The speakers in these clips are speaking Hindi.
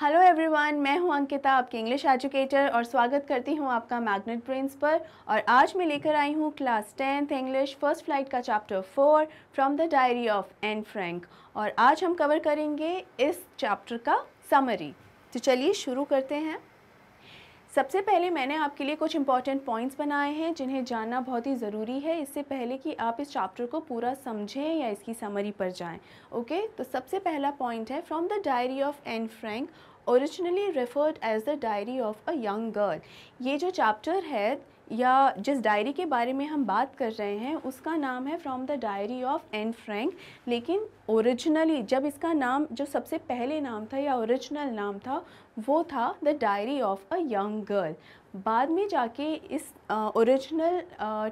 हेलो एवरीवन मैं हूं अंकिता आपकी इंग्लिश एजुकेटर और स्वागत करती हूं आपका मैग्नेट ब्रेन्स पर और आज मैं लेकर आई हूं class tenth English first flight का chapter four from the diary of Anne Frank और आज हम कवर करेंगे इस चैप्टर का समरी तो चलिए शुरू करते हैं सबसे पहले मैंने आपके लिए कुछ इंपॉर्टेंट पॉइंट्स बनाए हैं जिन्हें जानना बहुत ही ज़रूरी है इससे पहले कि आप इस चैप्टर को पूरा समझें या इसकी समरी पर जाएं ओके तो सबसे पहला पॉइंट है from the diary of Anne Frank originally referred as the diary of a young girl ये जो चैप्टर है या जिस डायरी के बारे में हम बात कर रहे हैं उसका नाम है from the diary of Anne Frank लेकिन ओरिजिनली जब इसका नाम जो सबसे पहले नाम था या ओरिजिनल नाम था वो था the diary of a young girl बाद में जाके इस ओरिजिनल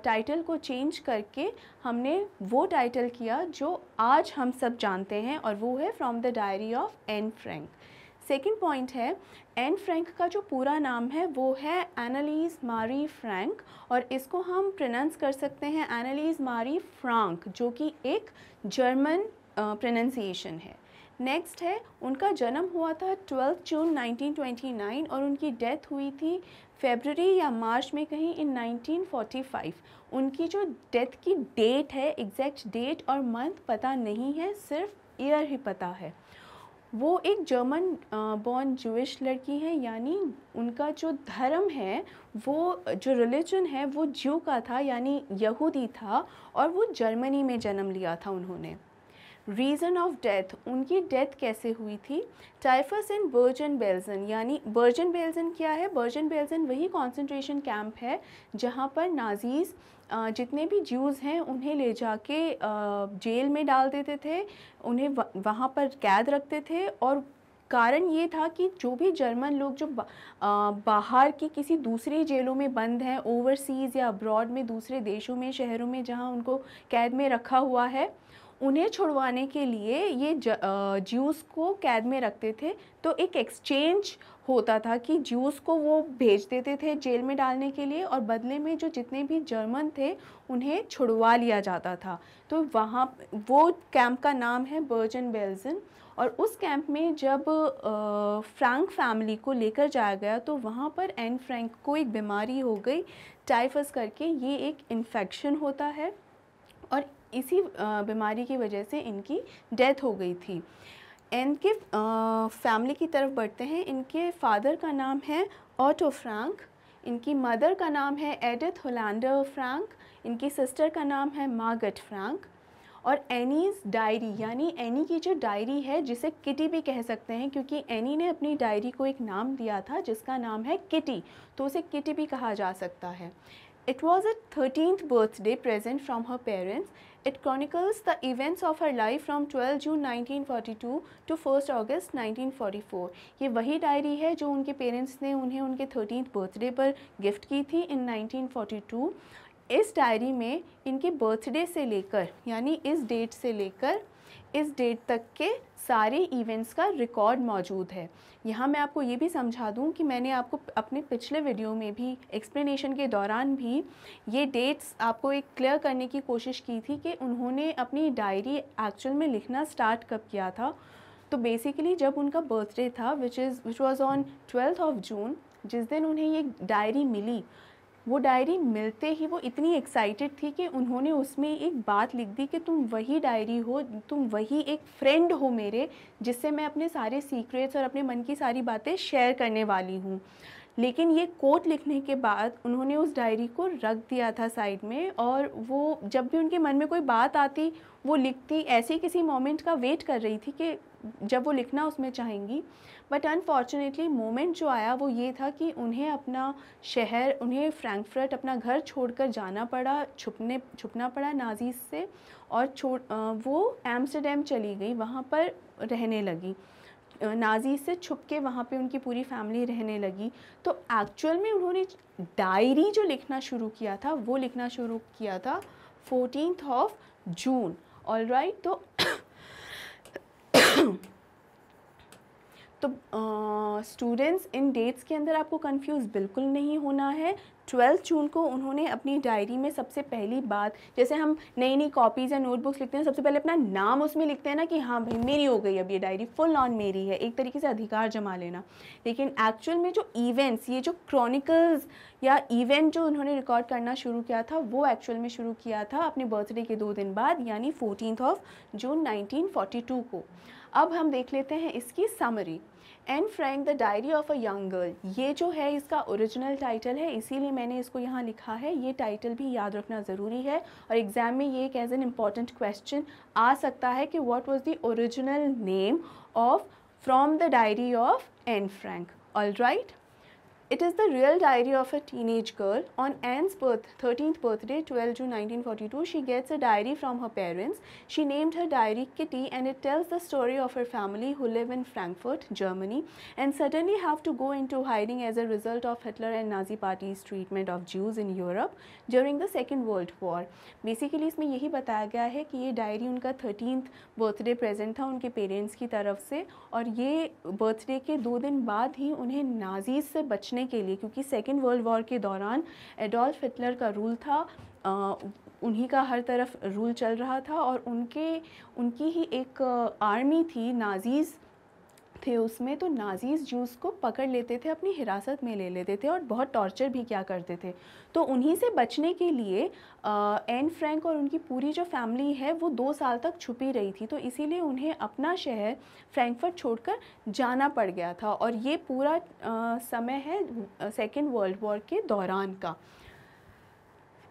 टाइटल को चेंज करके हमने वो टाइटल किया जो आज हम सब जानते हैं और वो है from the diary of Anne Frank second point है एन फ्रैंक का जो पूरा नाम है वो है एनालीज मारी फ्रैंक और इसको हम प्रनाउंस कर सकते हैं एनालीज मारी फ्रांक जो कि एक जर्मन प्रोनाउंसिएशन है नेक्स्ट है उनका जन्म हुआ था 12 जून 1929 और उनकी डेथ हुई थी फेबररी या मार्च में कहीं इन 1945 उनकी जो डेथ की डेट है एग्जैक्ट डेट और मंथ पता नहीं है सिर्फ ईयर ही पता है वो एक जर्मन बॉर्न जूश लड़की हैं यानी उनका जो धर्म है वो जो रिलीजन है वो ज्यू का था यानी यहूदी था और वो जर्मनी में जन्म लिया था उन्होंने रीज़न ऑफ डेथ उनकी डेथ कैसे हुई थी टाइफस इन बर्जन बेल्जन यानी बर्जन बेल्जन क्या है बर्जन बेल्जन वही कॉन्सेंट्रेशन कैंप है जहाँ पर नाजीज़ जितने भी ज्यूज़ हैं उन्हें ले जाके जेल में डाल देते थे उन्हें वहाँ पर कैद रखते थे और कारण ये था कि जो भी जर्मन लोग जो बा, आ, बाहर की किसी दूसरी जेलों में बंद हैं ओवरसीज़ या अब्रॉड में दूसरे देशों में शहरों में जहाँ उनको कैद में रखा हुआ है उन्हें छुड़वाने के लिए ये ज्यूस को कैद में रखते थे तो एक एक्सचेंज होता था कि ज्यूस को वो भेज देते थे जेल में डालने के लिए और बदले में जो जितने भी जर्मन थे उन्हें छुड़वा लिया जाता था तो वहाँ वो कैंप का नाम है बर्जन बेल्जन और उस कैंप में जब फ्रैंक फैमिली को लेकर जाया गया तो वहाँ पर एन फ्रैंक को एक बीमारी हो गई टाइफस करके ये एक इन्फेक्शन होता है और इसी बीमारी की वजह से इनकी डेथ हो गई थी इनके फैमिली की तरफ बढ़ते हैं इनके फादर का नाम है ऑटो फ्रैंक इनकी मदर का नाम है एडिथ होलैंडर फ्रैंक इनकी सिस्टर का नाम है मार्गट फ्रैंक और एनीज़ डायरी यानी एनी की जो डायरी है जिसे किटी भी कह सकते हैं क्योंकि एनी ने अपनी डायरी को एक नाम दिया था जिसका नाम है किटी तो उसे किटी भी कहा जा सकता है it was a thirteen birthday present from her parents It chronicles the events of her life from 12 June 1942 to 1st August 1944. ये वही डायरी है जो उनके पेरेंट्स ने उन्हें उनके थर्टीन बर्थडे पर गिफ्ट की थी इन 1942. इस डायरी में इनके बर्थडे से लेकर यानी इस डेट से लेकर इस डेट तक के सारे इवेंट्स का रिकॉर्ड मौजूद है यहाँ मैं आपको ये भी समझा दूँ कि मैंने आपको अपने पिछले वीडियो में भी एक्सप्लेनेशन के दौरान भी ये डेट्स आपको एक क्लियर करने की कोशिश की थी कि उन्होंने अपनी डायरी एक्चुअल में लिखना स्टार्ट कब किया था तो बेसिकली जब उनका बर्थडे था which is which was on twelfth of June जिस दिन उन्हें ये डायरी मिली वो डायरी मिलते ही वो इतनी एक्साइटेड थी कि उन्होंने उसमें एक बात लिख दी कि तुम वही डायरी हो तुम वही एक फ्रेंड हो मेरे जिससे मैं अपने सारे सीक्रेट्स और अपने मन की सारी बातें शेयर करने वाली हूँ लेकिन ये कोट लिखने के बाद उन्होंने उस डायरी को रख दिया था साइड में और वो जब भी उनके मन में कोई बात आती वो लिखती ऐसे किसी मोमेंट का वेट कर रही थी कि जब वो लिखना उसमें चाहेंगी बट अनफॉर्चुनेटली मोमेंट जो आया वो ये था कि उन्हें अपना शहर उन्हें फ्रैंकफर्ट अपना घर छोड़कर जाना पड़ा छुपने छुपना पड़ा नाजीज से और छोड़ वो एम्स्टरडेम चली गई वहाँ पर रहने लगी नाजी से छुप के वहाँ पे उनकी पूरी फैमिली रहने लगी तो एक्चुअल में उन्होंने डायरी जो लिखना शुरू किया था वो लिखना शुरू किया था fourteen of June all right तो तो स्टूडेंट्स इन डेट्स के अंदर आपको कंफ्यूज बिल्कुल नहीं होना है ट्वेल्थ जून को उन्होंने अपनी डायरी में सबसे पहली बात जैसे हम नई नई कॉपीज़ या नोटबुक्स लिखते हैं सबसे पहले अपना नाम उसमें लिखते हैं ना कि हाँ भाई मेरी हो गई अब ये डायरी फुल ऑन मेरी है एक तरीके से अधिकार जमा लेना लेकिन एक्चुअल में जो इवेंट्स ये जो क्रॉनिकल्स या इवेंट जो उन्होंने रिकॉर्ड करना शुरू किया था वो एक्चुअल में शुरू किया था अपने बर्थडे के दो दिन बाद यानी फोर्टीन ऑफ जून नाइनटीन को अब हम देख लेते हैं इसकी summary Anne Frank the diary of a young girl ये जो है इसका ओरिजिनल टाइटल है इसीलिए मैंने इसको यहाँ लिखा है ये टाइटल भी याद रखना ज़रूरी है और एग्ज़ाम में ये एक एज एन इम्पॉर्टेंट क्वेश्चन आ सकता है कि what was the original name of from the diary of Anne Frank all right It is the real diary of a teenage girl. On Anne's birth, 13th birthday, 12 June 1942, she gets a diary from her parents. She named her diary Kitty and it tells the story of her family who live in Frankfurt, Germany and suddenly have to go into hiding as a result of Hitler and Nazi party's treatment of Jews in Europe during the Second World War. Basically इसमें यही बताया गया है कि ये डायरी उनका थर्टीनथ बर्थडे प्रेजेंट था उनके पेरेंट्स की तरफ से और ये बर्थडे के दो दिन बाद ही उन्हें से बचने बचने के लिए क्योंकि सेकेंड वर्ल्ड वॉर के दौरान एडोल्फ हिटलर का रूल था आ, उन्हीं का हर तरफ रूल चल रहा था और उनके उनकी ही एक आर्मी थी नाजीज़ थे उसमें तो नाजीज़ जूस को पकड़ लेते थे अपनी हिरासत में ले लेते थे और बहुत टॉर्चर भी क्या करते थे तो उन्हीं से बचने के लिए एन फ्रैंक और उनकी पूरी जो फैमिली है वो दो साल तक छुपी रही थी तो इसीलिए उन्हें अपना शहर फ्रैंकफर्ट छोड़कर जाना पड़ गया था और ये पूरा आ, समय है सेकेंड वर्ल्ड वॉर के दौरान का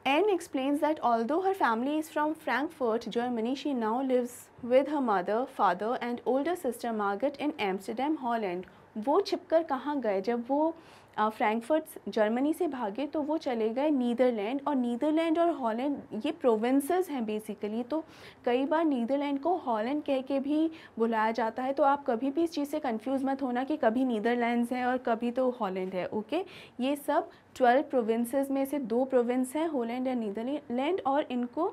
Anne explains that although her family is from Frankfurt, Germany, she now lives with her mother, father and older sister Margaret in Amsterdam, Holland. वो छिपकर कहाँ गए जब वो फ्रैंकफर्ट जर्मनी से भागे तो वो चले गए नीदरलैंड और नीदरलैंड और हॉलैंड ये प्रोविंसेस हैं बेसिकली तो कई बार नीदरलैंड को हॉलैंड कह के भी बुलाया जाता है तो आप कभी भी इस चीज़ से कंफ्यूज मत होना कि कभी नीदरलैंड्स हैं और कभी तो हॉलैंड है ओके ये सब ट्वेल्व प्रोविंसेस में से दो प्रोविंस हैं हॉलैंड या नीदरलैंड और इनको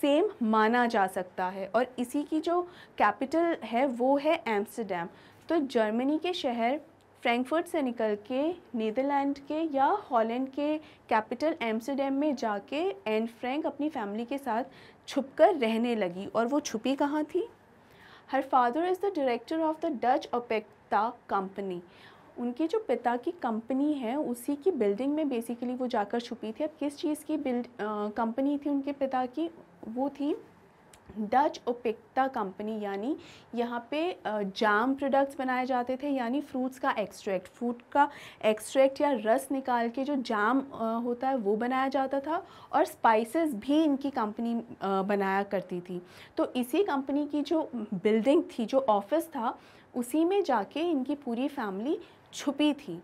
सेम माना जा सकता है और इसी की जो कैपिटल है वो है एम्स्टरडेम तो जर्मनी के शहर फ्रैंकफर्ट से निकल के नीदरलैंड के या हॉलैंड के कैपिटल एम्स्टरडेम में जाके एंड फ्रैंक अपनी फैमिली के साथ छुपकर रहने लगी और वो छुपी कहाँ थी her father is the director of the Dutch Opekta company उनके जो पिता की कंपनी है उसी की बिल्डिंग में बेसिकली वो जाकर छुपी थी अब किस चीज़ की बिल्ड कंपनी थी उनके पिता की वो थी डच ओपिक्ता कंपनी यानी यहाँ पे जाम प्रोडक्ट्स बनाए जाते थे यानी फ्रूट्स का एक्सट्रैक्ट फ्रूट का एक्सट्रैक्ट या रस निकाल के जो जाम होता है वो बनाया जाता था और स्पाइसेस भी इनकी कंपनी बनाया करती थी तो इसी कंपनी की जो बिल्डिंग थी जो ऑफिस था उसी में जाके इनकी पूरी फैमिली छुपी थी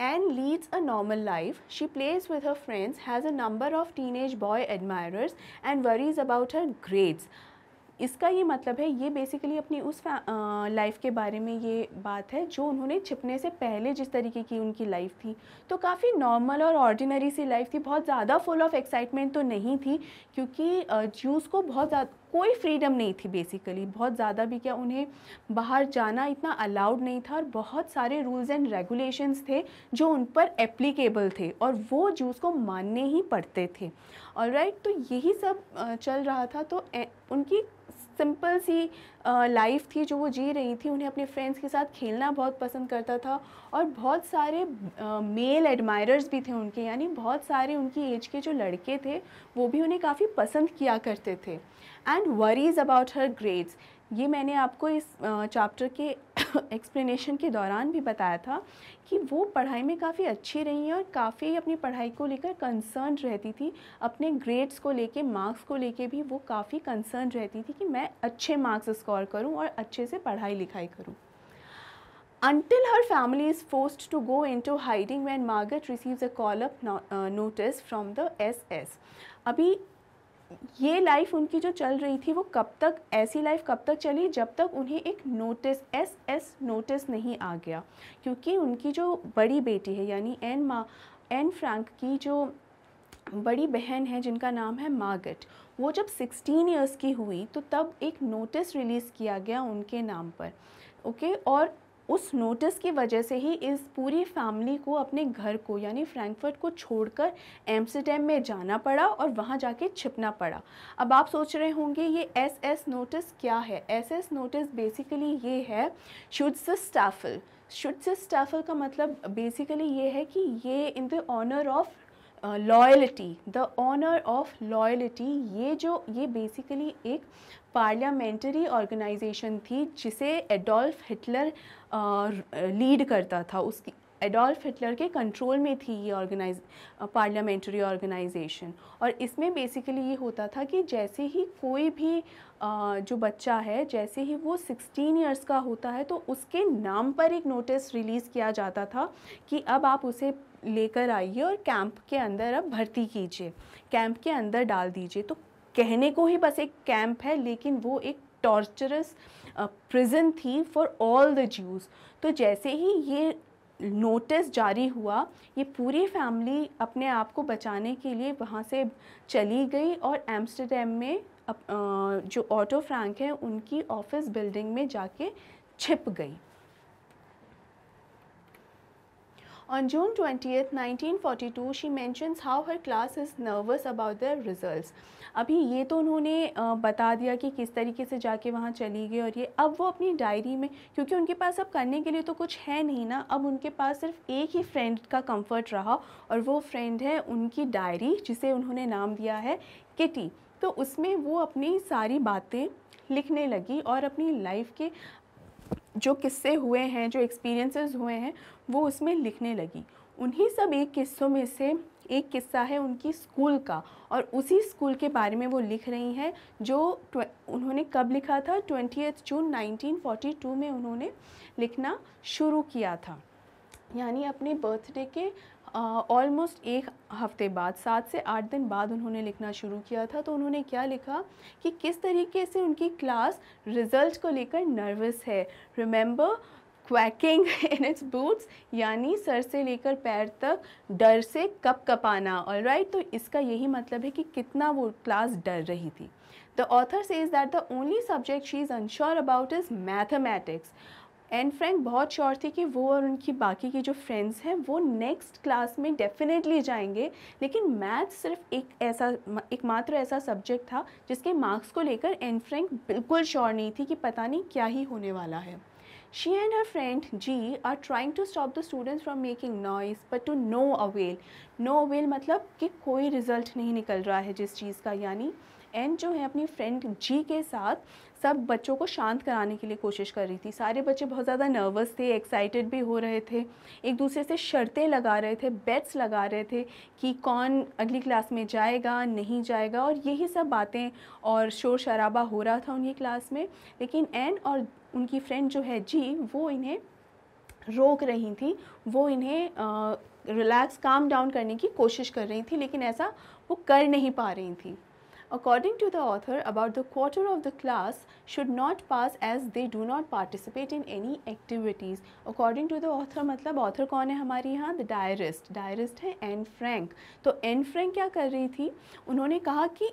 leads leads a normal life. She plays with her friends, has a number of teenage boy admirers, and worries about her grades. इसका ये मतलब है ये बेसिकली अपनी उस लाइफ के बारे में ये बात है जो उन्होंने छिपने से पहले जिस तरीके की उनकी लाइफ थी तो काफ़ी नॉर्मल और ऑर्डिनरी सी लाइफ थी बहुत ज़्यादा फुल ऑफ एक्साइटमेंट तो नहीं थी क्योंकि जूस को बहुत ज़्यादा कोई फ्रीडम नहीं थी बेसिकली बहुत ज़्यादा भी क्या उन्हें बाहर जाना इतना अलाउड नहीं था और बहुत सारे रूल्स एंड रेगुलेशंस थे जो उन पर एप्लीकेबल थे और वो जूस को मानने ही पड़ते थे और राइट right, तो यही सब चल रहा था तो उनकी सिंपल सी लाइफ थी जो वो जी रही थी उन्हें अपने फ्रेंड्स के साथ खेलना बहुत पसंद करता था और बहुत सारे मेल एडमायरर्स भी थे उनके यानी बहुत सारे उनकी एज के जो लड़के थे वो भी उन्हें काफ़ी पसंद किया करते थे and worries about her grades ये मैंने आपको इस चैप्टर के एक्सप्लेनेशन के दौरान भी बताया था कि वो पढ़ाई में काफ़ी अच्छी रही हैं और काफ़ी अपनी पढ़ाई को लेकर कंसर्न रहती थी अपने ग्रेड्स को लेके मार्क्स को लेके भी वो काफ़ी कंसर्न रहती थी कि मैं अच्छे मार्क्स स्कोर करूँ और अच्छे से पढ़ाई लिखाई करूँ until her family is forced to go in to hiding when Margot receive a call up notice notice the SS अभी ये लाइफ उनकी जो चल रही थी वो कब तक ऐसी लाइफ कब तक चली जब तक उन्हें एक नोटिस एस एस नोटिस नहीं आ गया क्योंकि उनकी जो बड़ी बेटी है यानी एन मा एन फ्रैंक की जो बड़ी बहन है जिनका नाम है मार्गट वो जब 16 इयर्स की हुई तो तब एक नोटिस रिलीज़ किया गया उनके नाम पर ओके और उस नोटिस की वजह से ही इस पूरी फैमिली को अपने घर को यानी फ्रैंकफर्ट को छोड़कर एम्स्टरडेम में जाना पड़ा और वहाँ जाके छिपना पड़ा अब आप सोच रहे होंगे ये एस एस नोटिस क्या है एस एस नोटिस बेसिकली ये है से स्टाफल से स्टाफल का मतलब बेसिकली ये है कि ये in the honour of loyalty the honour of loyalty ये जो ये बेसिकली एक पार्लियामेंट्री ऑर्गेनाइजेशन थी जिसे एडोल्फ हिटलर लीड करता था उसकी एडोल्फ हिटलर के कंट्रोल में थी ये ऑर्गेनाइज पार्लियामेंट्री ऑर्गेनाइजेशन और इसमें बेसिकली ये होता था कि जैसे ही कोई भी आ, जो बच्चा है जैसे ही वो 16 इयर्स का होता है तो उसके नाम पर एक नोटिस रिलीज़ किया जाता था कि अब आप उसे लेकर आइए और कैंप के अंदर अब भर्ती कीजिए कैंप के अंदर डाल दीजिए तो कहने को ही बस एक कैंप है लेकिन वो एक टॉर्चरस प्रिजन थी फॉर ऑल द ज्यूज़ तो जैसे ही ये नोटिस जारी हुआ ये पूरी फैमिली अपने आप को बचाने के लिए वहाँ से चली गई और एम्स्टरडेम में अप, जो ऑटो फ्रैंक है उनकी ऑफिस बिल्डिंग में जाके छिप गई On June 20th, 1942, she mentions how her class is nervous about their results. अभी ये तो उन्होंने बता दिया कि किस तरीके से जाके वहाँ चली गई और ये अब वो अपनी डायरी में क्योंकि उनके पास अब करने के लिए तो कुछ है नहीं ना अब उनके पास सिर्फ एक ही फ्रेंड का कंफर्ट रहा और वो फ्रेंड है उनकी डायरी जिसे उन्होंने नाम दिया है किटी तो उसमें वो अपनी सारी बातें लिखने लगी और अपनी लाइफ के जो किस्से हुए हैं जो एक्सपीरियंसेस हुए हैं वो उसमें लिखने लगी उन्हीं सब एक किस्सों में से एक किस्सा है उनकी स्कूल का और उसी स्कूल के बारे में वो लिख रही हैं जो उन्होंने कब लिखा था ट्वेंटी जून 1942 में उन्होंने लिखना शुरू किया था यानी अपने बर्थडे के ऑलमोस्ट एक हफ्ते बाद सात से आठ दिन बाद उन्होंने लिखना शुरू किया था तो उन्होंने क्या लिखा कि किस तरीके से उनकी क्लास रिज़ल्ट को लेकर नर्वस है remember quaking in its boots यानी सर से लेकर पैर तक डर से कप कपाना ऑल राइट तो इसका यही मतलब है कि कितना वो क्लास डर रही थी the author says that the only subject she is unsure about is mathematics and Frank बहुत श्योर थी कि वो और उनकी बाकी की जो फ्रेंड्स हैं वो नेक्स्ट क्लास में डेफिनेटली जाएंगे लेकिन मैथ सिर्फ एक ऐसा एक मात्र ऐसा सब्जेक्ट था जिसके मार्क्स को लेकर एंड फ्रैंक बिल्कुल श्योर नहीं थी कि पता नहीं क्या ही होने वाला है She and her friend G are trying to stop the students from making noise, but to no avail. No avail मतलब कि कोई रिजल्ट नहीं निकल रहा है जिस चीज़ का यानी एंड जो है अपनी फ्रेंड जी के साथ सब बच्चों को शांत कराने के लिए कोशिश कर रही थी सारे बच्चे बहुत ज़्यादा नर्वस थे एक्साइटेड भी हो रहे थे एक दूसरे से शर्तें लगा रहे थे बेट्स लगा रहे थे कि कौन अगली क्लास में जाएगा नहीं जाएगा और यही सब बातें और शोर शराबा हो रहा था उनकी क्लास में लेकिन एन और उनकी फ्रेंड जो है जी वो इन्हें रोक रही थी वो इन्हें रिलैक्स काम डाउन करने की कोशिश कर रही थी लेकिन ऐसा वो कर नहीं पा रही थी According to the author, about the quarter of the class should not pass as they do not participate in any activities. According to the author, मतलब author कौन है हमारे यहाँ The diarist. Diarist है Anne Frank. तो Anne Frank क्या कर रही थी उन्होंने कहा कि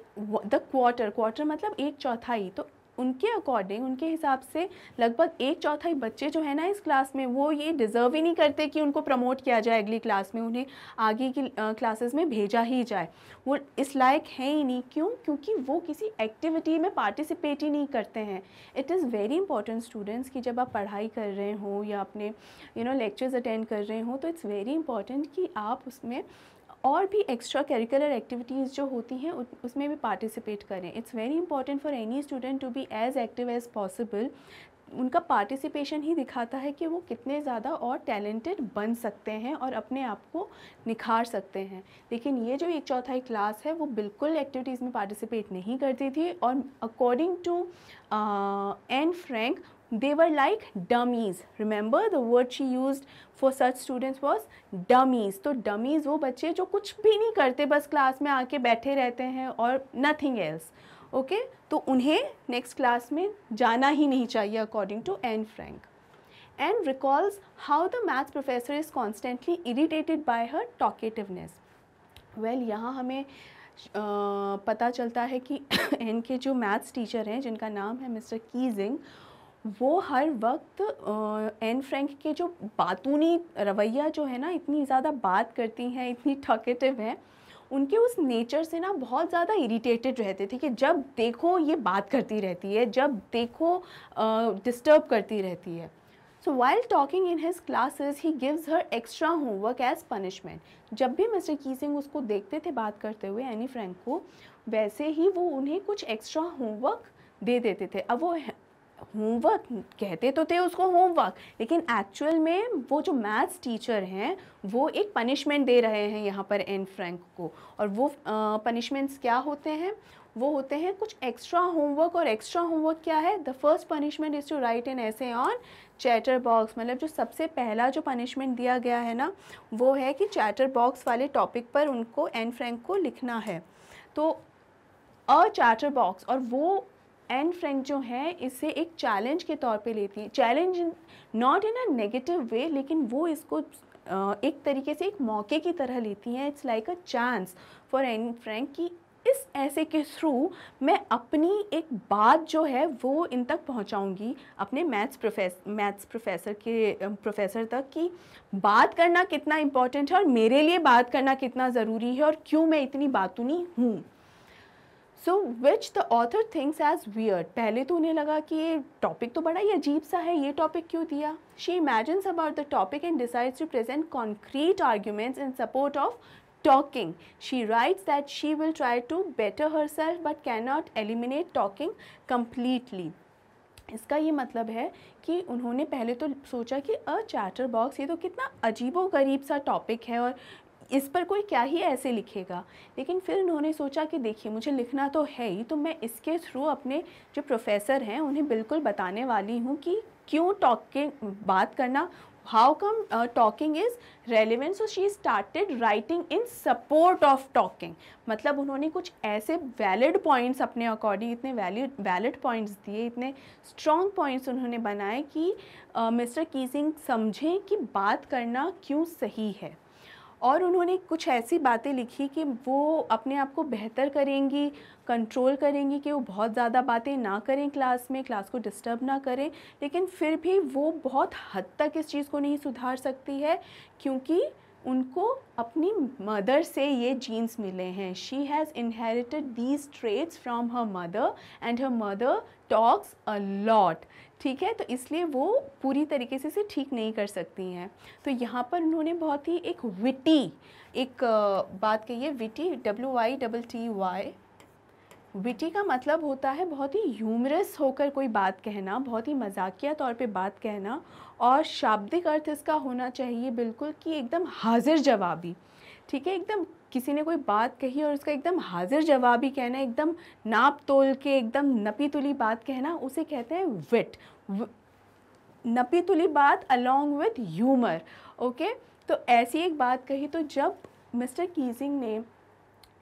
the quarter, quarter मतलब एक चौथाई तो उनके अकॉर्डिंग उनके हिसाब से लगभग एक चौथाई बच्चे जो है ना इस क्लास में वो ये डिज़र्व ही नहीं करते कि उनको प्रमोट किया जाए अगली क्लास में उन्हें आगे की क्लासेस में भेजा ही जाए वो इस लायक है ही नहीं क्यों क्योंकि वो किसी एक्टिविटी में पार्टिसिपेट ही नहीं करते हैं it is very important students कि जब आप पढ़ाई कर रहे हों या अपने यू नो लेक्चर्स अटेंड कर रहे हों तो इट्स वेरी इंपॉर्टेंट कि आप उसमें और भी एक्स्ट्रा करिकुलर एक्टिविटीज़ जो होती हैं उसमें भी पार्टिसिपेट करें it's very important for any student to be as active as possible उनका पार्टिसिपेशन ही दिखाता है कि वो कितने ज़्यादा और टैलेंटेड बन सकते हैं और अपने आप को निखार सकते हैं लेकिन ये जो एक चौथाई क्लास है वो बिल्कुल एक्टिविटीज़ में पार्टिसिपेट नहीं करती थी और according to Anne Frank they were like dummies remember the word she used for such students was dummies तो dummies वो बच्चे जो कुछ भी नहीं करते बस क्लास में आके बैठे रहते हैं और nothing else ओके okay? तो उन्हें नेक्स्ट क्लास में जाना ही नहीं चाहिए according to Anne Frank and recalls how the maths professor is constantly irritated by her talkativeness well यहाँ हमें Uh, पता चलता है कि एन के जो मैथ्स टीचर हैं जिनका नाम है मिस्टर कीजिंग वो हर वक्त एन फ्रैंक के जो बातूनी रवैया जो है ना इतनी ज़्यादा बात करती हैं इतनी ठकेटिव हैं उनके उस नेचर से ना बहुत ज़्यादा इरिटेटेड रहते थे कि जब देखो ये बात करती रहती है जब देखो डिस्टर्ब करती रहती है so while talking in his classes he gives her extra homework as punishment जब भी मिस्टर की सिंह उसको देखते थे बात करते हुए एनी फ्रैंक को वैसे ही वो उन्हें कुछ एक्स्ट्रा होमवर्क दे देते थे अब वो होमवर्क कहते तो थे उसको होमवर्क लेकिन एक्चुअल में वो जो मैथ्स टीचर हैं वो एक पनिशमेंट दे रहे हैं यहाँ पर एन फ्रैंक को और वो पनिशमेंट्स क्या होते हैं वो होते हैं कुछ एक्स्ट्रा होमवर्क और एक्स्ट्रा होमवर्क क्या है the first punishment is to write an essay on chatterbox मतलब जो सबसे पहला जो पनिशमेंट दिया गया है ना वो है कि चैटर बॉक्स वाले टॉपिक पर उनको एन फ्रैंक को लिखना है तो अ चैटर बॉक्स और वो एन फ्रेंक जो है इसे एक चैलेंज के तौर पे लेती है challenge not in a negative way लेकिन वो इसको एक तरीके से एक मौके की तरह लेती हैं it's like a chance for Anne Frank कि इस ऐसे के थ्रू मैं अपनी एक बात जो है वो इन तक पहुंचाऊंगी अपने मैथ्स प्रोफेस मैथ्स प्रोफेसर के प्रोफेसर तक कि बात करना कितना इम्पॉर्टेंट है और मेरे लिए बात करना कितना ज़रूरी है और क्यों मैं इतनी बातूनी हूँ so which the author thinks as weird पहले तो उन्हें लगा कि ये टॉपिक तो बड़ा ही अजीब सा है ये टॉपिक क्यों दिया she imagines about the topic and decides to present concrete arguments in support of talking she writes that she will try to better herself but can not eliminate talking completely इसका ये मतलब है कि उन्होंने पहले तो सोचा कि अ चैटर बॉक्स ये तो कितना अजीबो गरीब सा टॉपिक है और इस पर कोई क्या ही ऐसे लिखेगा लेकिन फिर उन्होंने सोचा कि देखिए मुझे लिखना तो है ही तो मैं इसके थ्रू अपने जो प्रोफेसर हैं उन्हें बिल्कुल बताने वाली हूँ कि क्यों टॉकिंग बात करना how come talking is relevant so she started writing in support of talking मतलब उन्होंने कुछ ऐसे वैलिड पॉइंट्स अपने अकॉर्डिंग इतने वैलिड वैलिड पॉइंट्स दिए इतने स्ट्रॉन्ग पॉइंट्स उन्होंने बनाए कि मिस्टर uh, कीजिंग समझें कि बात करना क्यों सही है और उन्होंने कुछ ऐसी बातें लिखी कि वो अपने आप को बेहतर करेंगी कंट्रोल करेंगी कि वो बहुत ज़्यादा बातें ना करें क्लास में क्लास को डिस्टर्ब ना करें लेकिन फिर भी वो बहुत हद तक इस चीज़ को नहीं सुधार सकती है क्योंकि उनको अपनी मदर से ये जीन्स मिले हैं she has inherited these traits from her mother and her mother talks a lot ठीक है तो इसलिए वो पूरी तरीके से इसे ठीक नहीं कर सकती हैं तो यहाँ पर उन्होंने बहुत ही एक विटी एक बात कही है witty W Y double T Y witty का मतलब होता है बहुत ही ह्यूमरस होकर कोई बात कहना बहुत ही मजाकिया तौर पे बात कहना और शाब्दिक अर्थ इसका होना चाहिए बिल्कुल कि एकदम हाजिर जवाबी ठीक है एकदम किसी ने कोई बात कही और उसका एकदम हाजिर जवाबी कहना एकदम नाप तोल के एकदम नपी तुली बात कहना उसे कहते हैं विट नपी तुली बात अलॉन्ग विथ ह्यूमर ओके तो ऐसी एक बात कही तो जब मिस्टर कीजिंग ने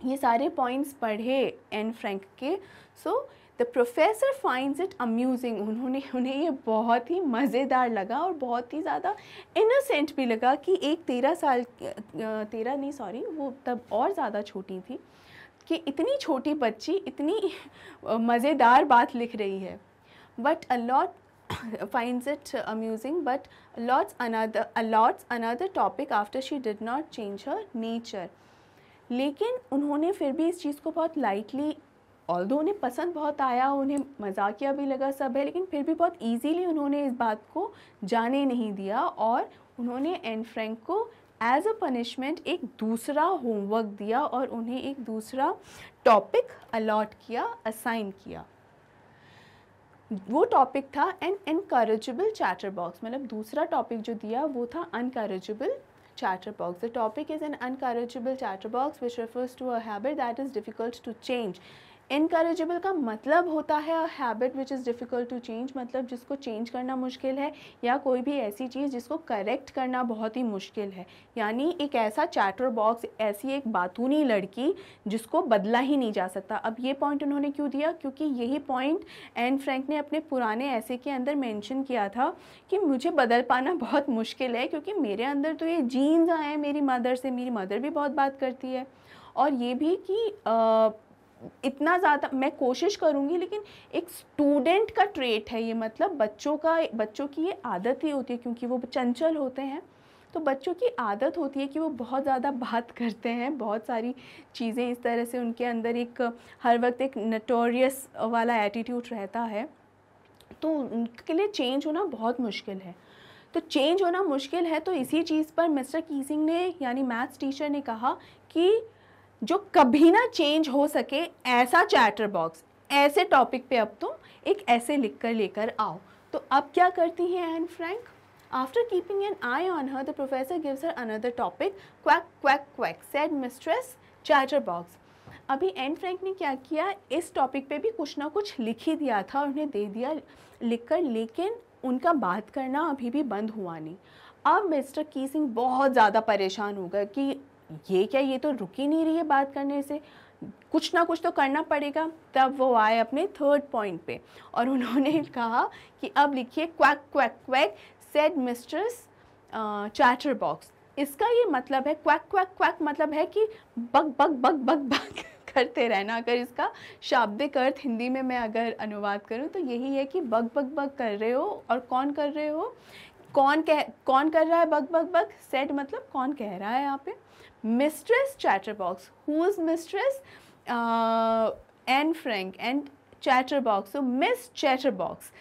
ये सारे पॉइंट्स पढ़े एन फ्रैंक के so the professor finds it amusing उन्होंने उन्हें ये बहुत ही मज़ेदार लगा और बहुत ही ज़्यादा इनोसेंट भी लगा कि एक तेरह साल तेरह नहीं सॉरी वो तब और ज़्यादा छोटी थी कि इतनी छोटी बच्ची इतनी मज़ेदार बात लिख रही है but a lot it amusing but but another alots another topic after she did not change her nature लेकिन उन्होंने फिर भी इस चीज़ को बहुत लाइटली ऑल दो उन्हें पसंद बहुत आया उन्हें मजाकिया भी लगा सब है लेकिन फिर भी बहुत ईजीली उन्होंने इस बात को जाने नहीं दिया और उन्होंने एन फ्रेंक को एज अ पनिशमेंट एक दूसरा होमवर्क दिया और उन्हें एक दूसरा टॉपिक अलॉट किया असाइन किया वो टॉपिक था एन एनकरेजेबल चैटर बॉक्स मतलब दूसरा टॉपिक जो दिया वो था अनकरेजेबल chatterbox. The topic is an uncorrigible chatterbox which refers to a habit that is difficult to change इनकरेजेबल का मतलब होता है habit which is difficult to change मतलब जिसको चेंज करना मुश्किल है या कोई भी ऐसी चीज़ जिसको करेक्ट करना बहुत ही मुश्किल है यानी एक ऐसा चैटर बॉक्स ऐसी एक बातूनी लड़की जिसको बदला ही नहीं जा सकता अब ये पॉइंट उन्होंने क्यों दिया क्योंकि यही पॉइंट एन फ्रैंक ने अपने पुराने ऐसे के अंदर मैंशन किया था कि मुझे बदल पाना बहुत मुश्किल है क्योंकि मेरे अंदर तो ये जीन्स आए हैं मेरी मदर से मेरी मदर भी बहुत बात करती है और ये भी कि आ, इतना ज़्यादा मैं कोशिश करूँगी लेकिन एक स्टूडेंट का ट्रेट है ये मतलब बच्चों का बच्चों की ये आदत ही होती है क्योंकि वो चंचल होते हैं तो बच्चों की आदत होती है कि वो बहुत ज़्यादा बात करते हैं बहुत सारी चीज़ें इस तरह से उनके अंदर एक हर वक्त एक नटोरियस वाला एटीट्यूड रहता है तो उनके लिए चेंज होना बहुत मुश्किल है तो चेंज होना मुश्किल है तो इसी चीज़ पर मिस्टर कीसिंग ने यानी मैथ्स टीचर ने कहा कि जो कभी ना चेंज हो सके ऐसा चैटर बॉक्स ऐसे टॉपिक पे अब तुम एक ऐसे लिख कर लेकर आओ तो अब क्या करती हैं Anne Frank keeping an eye on her the professor gives her another topic quack quack quack said mistress chatterbox अभी एन फ्रैंक ने क्या किया इस टॉपिक पे भी कुछ ना कुछ लिख ही दिया था उन्हें दे दिया लिखकर लेकिन उनका बात करना अभी भी बंद हुआ नहीं अब मिस्टर की सिंह बहुत ज़्यादा परेशान हो गए कि ये क्या ये तो रुकी नहीं रही है बात करने से कुछ ना कुछ तो करना पड़ेगा तब वो आए अपने थर्ड पॉइंट पे और उन्होंने कहा कि अब लिखिए quack quack quack said mistress chatterbox इसका ये मतलब है क्वैक क्वैक क्वैक मतलब है कि बग बग बग बग बग करते रहना अगर इसका शाब्दिक अर्थ हिंदी में मैं अगर अनुवाद करूँ तो यही है कि बग बग बग कर रहे हो और कौन कर रहे हो कौन कह कौन कर रहा है बग बग बग सेट मतलब कौन कह रहा है यहाँ पे Mistress Chatterbox. Who is Mistress? Uh, Anne Frank and box तो मिस बॉक्स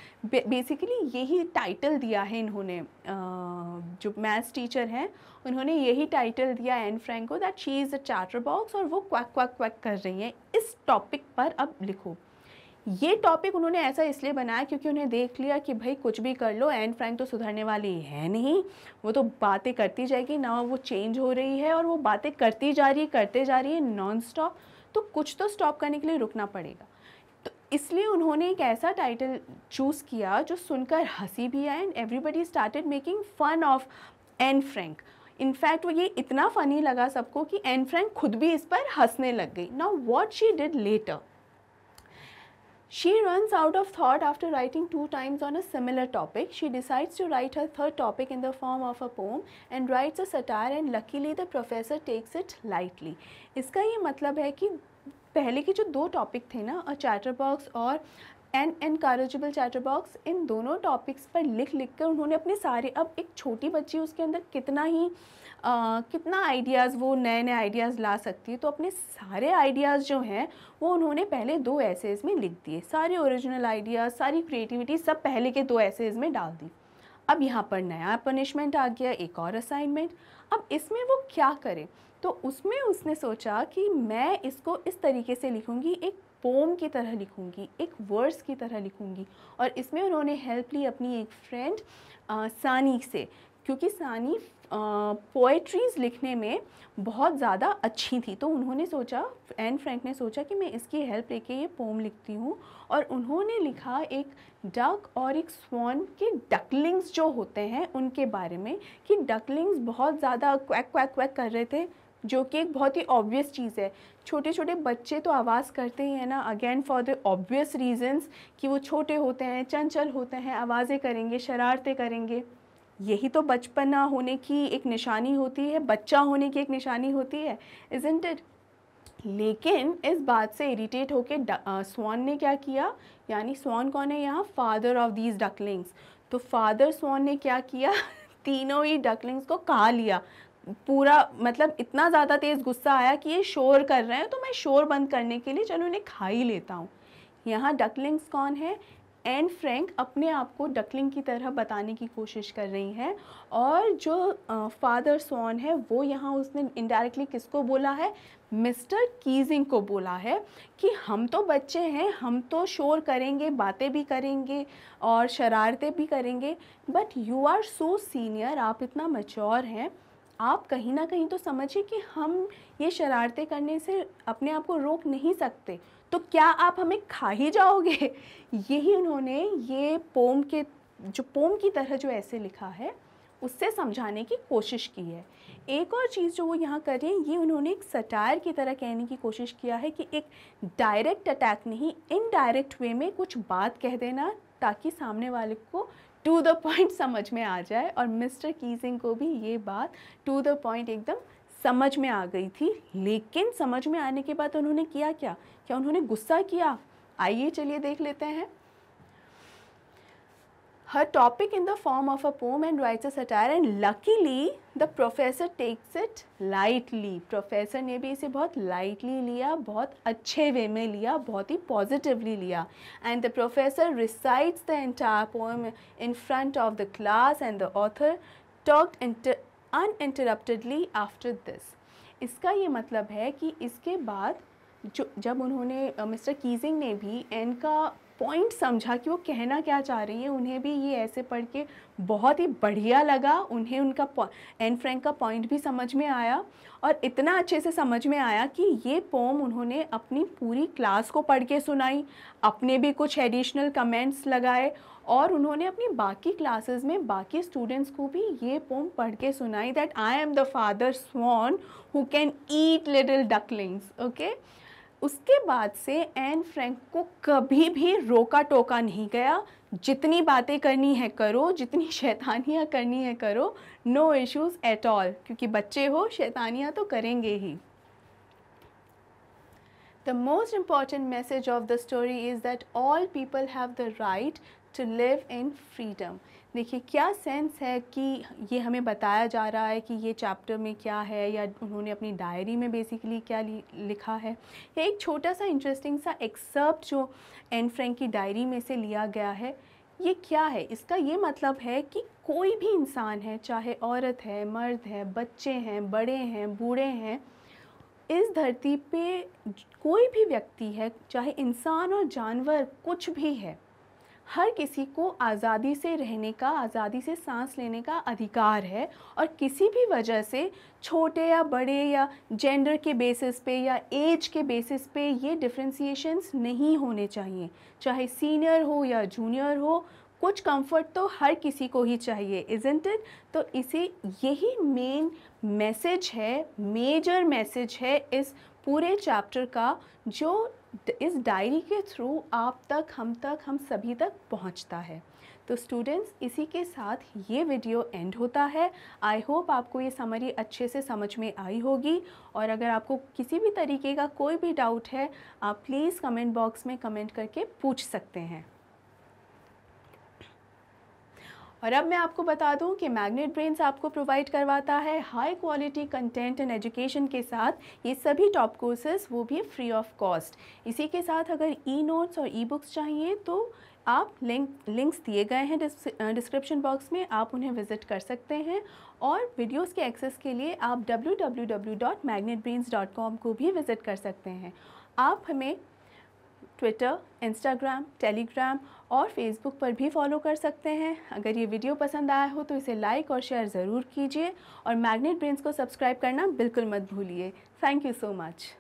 बेसिकली यही टाइटल दिया है इन्होंने uh, जो मैथ्स टीचर हैं उन्होंने यही टाइटल दिया एन फ्रेंक को that she is a box और वो क्वैक क्वैक क्वैक कर रही हैं इस टॉपिक पर अब लिखो ये टॉपिक उन्होंने ऐसा इसलिए बनाया क्योंकि उन्हें देख लिया कि भाई कुछ भी कर लो एंड फ्रैंक तो सुधरने वाली है नहीं वो तो बातें करती जाएगी ना वो चेंज हो रही है और वो बातें करती जा रही है करते जा रही है नॉन स्टॉप तो कुछ तो स्टॉप करने के लिए रुकना पड़ेगा तो इसलिए उन्होंने एक ऐसा टाइटल चूज़ किया जो सुनकर हंसी भी आए and everybody started making fun of Anne Frank in fact वो ये इतना फ़नी लगा सबको कि एन फ्रैंक खुद भी इस पर हंसने लग गई now what she did later She runs out of thought after writing two times on a similar topic. She decides to write her third topic in the form of a poem and writes a satire and luckily the professor takes it lightly. iska ye matlab hai ki pehle के jo do topic the na a chatterbox aur an incorrigible chatterbox इन दोनों टॉपिक्स पर लिख लिख कर उन्होंने अपने सारे अब एक छोटी बच्ची उसके अंदर कितना ही आ, कितना आइडियाज़ वो नए नए आइडियाज़ ला सकती है तो अपने सारे आइडियाज़ जो हैं वो उन्होंने पहले दो ऐसेज़ में लिख दिए सारे ओरिजिनल आइडियाज़ सारी क्रिएटिविटी सब पहले के दो ऐसेज में डाल दी अब यहाँ पर नया पनिशमेंट आ गया एक और असाइनमेंट अब इसमें वो क्या करे तो उसमें उसने सोचा कि मैं इसको इस तरीके से लिखूँगी एक पोम की तरह लिखूँगी एक वर्ड्स की तरह लिखूँगी और इसमें उन्होंने हेल्प ली अपनी एक फ्रेंड सानी से क्योंकि सानी पोइट्रीज़ लिखने में बहुत ज़्यादा अच्छी थी तो उन्होंने सोचा एन फ्रैंक ने सोचा कि मैं इसकी हेल्प लेके ये पोम लिखती हूँ और उन्होंने लिखा एक डक और एक स्वान के डकलिंग्स जो होते हैं उनके बारे में कि डकलिंग्स बहुत ज़्यादा क्वैक क्वैक क्वैक कर रहे थे जो कि एक बहुत ही ऑब्वियस चीज़ है छोटे छोटे बच्चे तो आवाज़ करते ही है ना again for the obvious reasons कि वो छोटे होते हैं चंचल होते हैं आवाज़ें करेंगे शरारतें करेंगे यही तो बचपना होने की एक निशानी होती है बच्चा होने की एक निशानी होती है इज इट लेकिन इस बात से इरिटेट होकर स्वान ने क्या किया यानी स्वान कौन है यहाँ फादर ऑफ दीज डकलिंग्स तो फादर स्वान ने क्या किया तीनों ही डकलिंग्स को कहा लिया पूरा मतलब इतना ज़्यादा तेज़ गुस्सा आया कि ये शोर कर रहे हैं तो मैं शोर बंद करने के लिए चलो इन्हें खा ही लेता हूँ यहाँ डकलिंग्स कौन है एन फ्रैंक अपने आप को डकलिंग की तरह बताने की कोशिश कर रही हैं और जो फादर सोन है वो यहाँ उसने इनडायरेक्टली किसको बोला है मिस्टर कीजिंग को बोला है कि हम तो बच्चे हैं हम तो शोर करेंगे बातें भी करेंगे और शरारतें भी करेंगे but you are so senior आप इतना मच्योर हैं आप कहीं ना कहीं तो समझिए कि हम ये शरारतें करने से अपने आप को रोक नहीं सकते तो क्या आप हमें खा ही जाओगे यही उन्होंने ये पोम के जो पोम की तरह जो ऐसे लिखा है उससे समझाने की कोशिश की है एक और चीज़ जो वो यहाँ कर रहे हैं ये उन्होंने एक सटायर की तरह कहने की कोशिश किया है कि एक डायरेक्ट अटैक नहीं इनडायरेक्ट वे में कुछ बात कह देना ताकि सामने वाले को टू द पॉइंट समझ में आ जाए और मिस्टर कीजिंग को भी ये बात टू द पॉइंट एकदम समझ में आ गई थी लेकिन समझ में आने के बाद उन्होंने किया क्या क्या उन्होंने गुस्सा किया आइए चलिए देख लेते हैं her topic in the form of a poem and writes a satire and luckily the professor takes it lightly professor ने भी इसे बहुत लाइटली लिया बहुत अच्छे वे में लिया बहुत ही पॉजिटिवली लिया and the professor recites the entire poem in front of the class and the author talked uninterruptedly after this इसका ये मतलब है कि इसके बाद जो जब उन्होंने मिस्टर कीजिंग ने भी एन का पॉइंट समझा कि वो कहना क्या चाह रही है उन्हें भी ये ऐसे पढ़ के बहुत ही बढ़िया लगा उन्हें उनका एन फ्रैंक का पॉइंट भी समझ में आया और इतना अच्छे से समझ में आया कि ये पोम उन्होंने अपनी पूरी क्लास को पढ़ के सुनाई अपने भी कुछ एडिशनल कमेंट्स लगाए और उन्होंने अपनी बाकी क्लासेस में बाकी स्टूडेंट्स को भी ये पोम पढ़ के सुनाई that I am the father swan who can eat little ducklings okay उसके बाद से एन फ्रैंक को कभी भी रोका टोका नहीं गया जितनी बातें करनी है करो जितनी शैतानियाँ करनी है करो नो इश्यूज एट ऑल क्योंकि बच्चे हो शैतानियाँ तो करेंगे ही the most important message of the story is that all people have the right to live in freedom देखिए क्या सेंस है कि ये हमें बताया जा रहा है कि ये चैप्टर में क्या है या उन्होंने अपनी डायरी में बेसिकली क्या लिखा है या एक छोटा सा इंटरेस्टिंग सा एक्सर्प्ट जो एन फ्रेंक की डायरी में से लिया गया है ये क्या है इसका ये मतलब है कि कोई भी इंसान है चाहे औरत है मर्द है बच्चे हैं बड़े हैं बूढ़े हैं इस धरती पे कोई भी व्यक्ति है चाहे इंसान और जानवर कुछ भी है हर किसी को आज़ादी से रहने का आज़ादी से सांस लेने का अधिकार है और किसी भी वजह से छोटे या बड़े या जेंडर के बेसिस पे या एज के बेसिस पे ये डिफ्रेंसीशंस नहीं होने चाहिए चाहे सीनियर हो या जूनियर हो कुछ कंफर्ट तो हर किसी को ही चाहिए इजेंट इट तो इसे यही मेन मैसेज है मेजर मैसेज है इस पूरे चैप्टर का जो इस डायरी के थ्रू आप तक हम तक हम सभी तक पहुंचता है तो स्टूडेंट्स इसी के साथ ये वीडियो एंड होता है आई होप आपको ये समरी अच्छे से समझ में आई होगी और अगर आपको किसी भी तरीके का कोई भी डाउट है आप प्लीज़ कमेंट बॉक्स में कमेंट करके पूछ सकते हैं और अब मैं आपको बता दूं कि मैग्नेट ब्रेन्स आपको प्रोवाइड करवाता है high quality content and education के साथ ये सभी टॉप कोर्सेज वो भी फ्री ऑफ कॉस्ट इसी के साथ अगर ई नोट्स और ई बुक्स चाहिए तो आप लिंक लिंक्स दिए गए हैं डिस्क्रिप्शन बॉक्स में आप उन्हें विजिट कर सकते हैं और वीडियोस के एक्सेस के लिए आप www.magnetbrains.com को भी विज़िट कर सकते हैं आप हमें ट्विटर इंस्टाग्राम टेलीग्राम और फेसबुक पर भी फॉलो कर सकते हैं अगर ये वीडियो पसंद आया हो तो इसे लाइक और शेयर ज़रूर कीजिए और मैग्नेट ब्रेंस को सब्सक्राइब करना बिल्कुल मत भूलिए थैंक यू सो मच